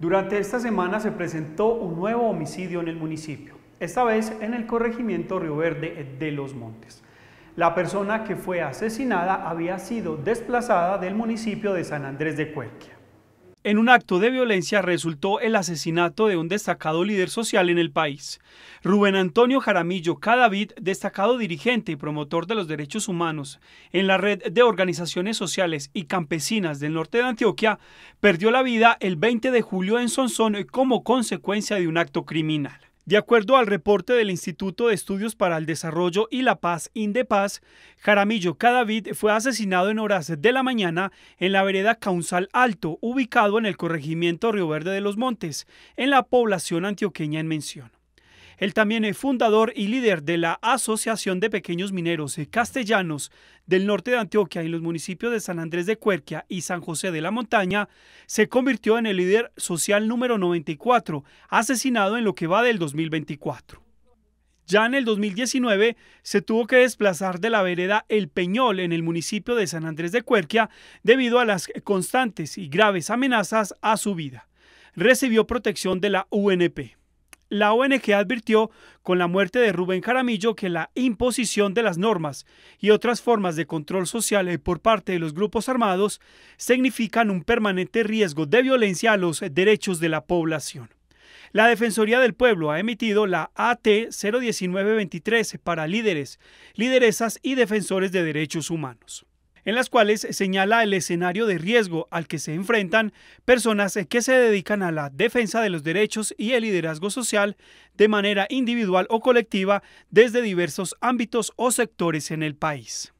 Durante esta semana se presentó un nuevo homicidio en el municipio, esta vez en el corregimiento Río Verde de Los Montes. La persona que fue asesinada había sido desplazada del municipio de San Andrés de Cuerquia en un acto de violencia resultó el asesinato de un destacado líder social en el país. Rubén Antonio Jaramillo Cadavid, destacado dirigente y promotor de los derechos humanos en la red de organizaciones sociales y campesinas del norte de Antioquia, perdió la vida el 20 de julio en Sonsón como consecuencia de un acto criminal. De acuerdo al reporte del Instituto de Estudios para el Desarrollo y la Paz, Indepaz, Jaramillo Cadavid fue asesinado en horas de la mañana en la vereda Caunzal Alto, ubicado en el corregimiento Río Verde de los Montes, en la población antioqueña en mención. Él también es fundador y líder de la Asociación de Pequeños Mineros Castellanos del norte de Antioquia y los municipios de San Andrés de Cuerquia y San José de la Montaña, se convirtió en el líder social número 94, asesinado en lo que va del 2024. Ya en el 2019 se tuvo que desplazar de la vereda El Peñol en el municipio de San Andrés de Cuerquia debido a las constantes y graves amenazas a su vida. Recibió protección de la UNP. La ONG advirtió con la muerte de Rubén Jaramillo que la imposición de las normas y otras formas de control social eh, por parte de los grupos armados significan un permanente riesgo de violencia a los derechos de la población. La Defensoría del Pueblo ha emitido la AT 01923 para líderes, lideresas y defensores de derechos humanos en las cuales señala el escenario de riesgo al que se enfrentan personas que se dedican a la defensa de los derechos y el liderazgo social de manera individual o colectiva desde diversos ámbitos o sectores en el país.